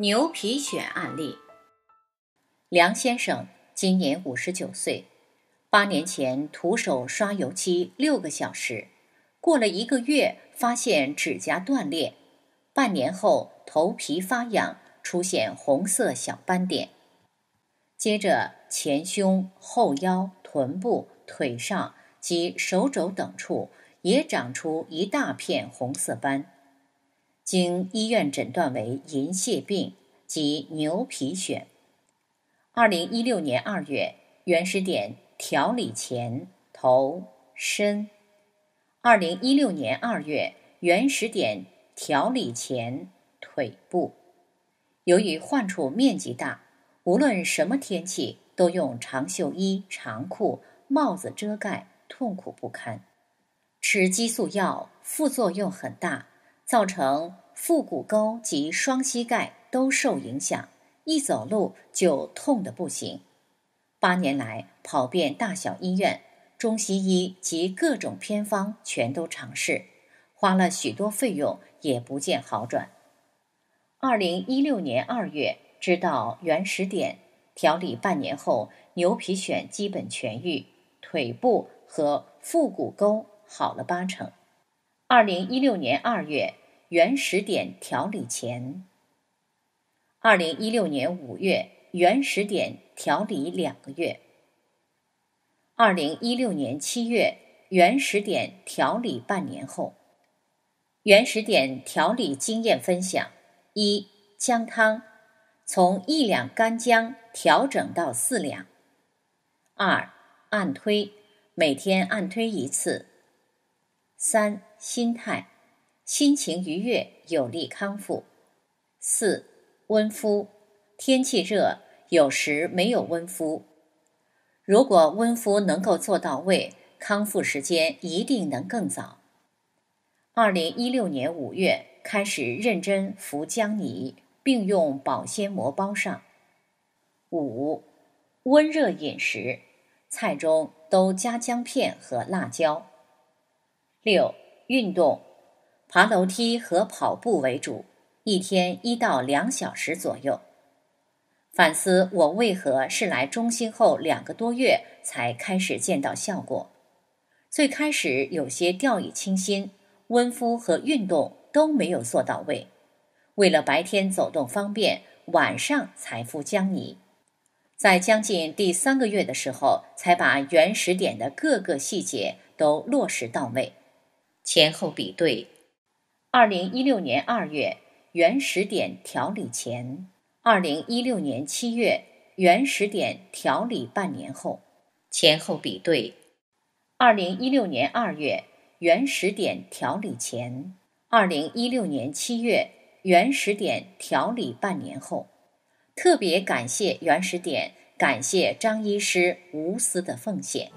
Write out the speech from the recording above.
牛皮癣案例：梁先生今年五十九岁，八年前徒手刷油漆六个小时，过了一个月发现指甲断裂，半年后头皮发痒，出现红色小斑点，接着前胸、后腰、臀部、腿上及手肘等处也长出一大片红色斑。经医院诊断为银屑病及牛皮癣。二零一六年二月，原始点调理前头身。二零一六年二月，原始点调理前腿部。由于患处面积大，无论什么天气都用长袖衣、长裤、帽子遮盖，痛苦不堪。吃激素药副作用很大。造成腹股沟及双膝盖都受影响，一走路就痛得不行。八年来跑遍大小医院，中西医及各种偏方全都尝试，花了许多费用也不见好转。二零一六年二月，知道原始点调理半年后，牛皮癣基本痊愈，腿部和腹股沟好了八成。二零一六年二月。原始点调理前，二零一六年五月原始点调理两个月。二零一六年七月原始点调理半年后，原始点调理经验分享：一、姜汤从一两干姜调整到四两；二、按推每天按推一次；三、心态。心情愉悦，有利康复。四、温敷，天气热有时没有温敷，如果温敷能够做到位，康复时间一定能更早。二零一六年五月开始认真服姜泥，并用保鲜膜包上。五、温热饮食，菜中都加姜片和辣椒。六、运动。爬楼梯和跑步为主，一天一到两小时左右。反思我为何是来中心后两个多月才开始见到效果？最开始有些掉以轻心，温敷和运动都没有做到位。为了白天走动方便，晚上才敷姜泥。在将近第三个月的时候，才把原始点的各个细节都落实到位。前后比对。二零一六年二月原始点调理前，二零一六年七月原始点调理半年后，前后比对。二零一六年二月原始点调理前，二零一六年七月原始点调理半年后，特别感谢原始点，感谢张医师无私的奉献。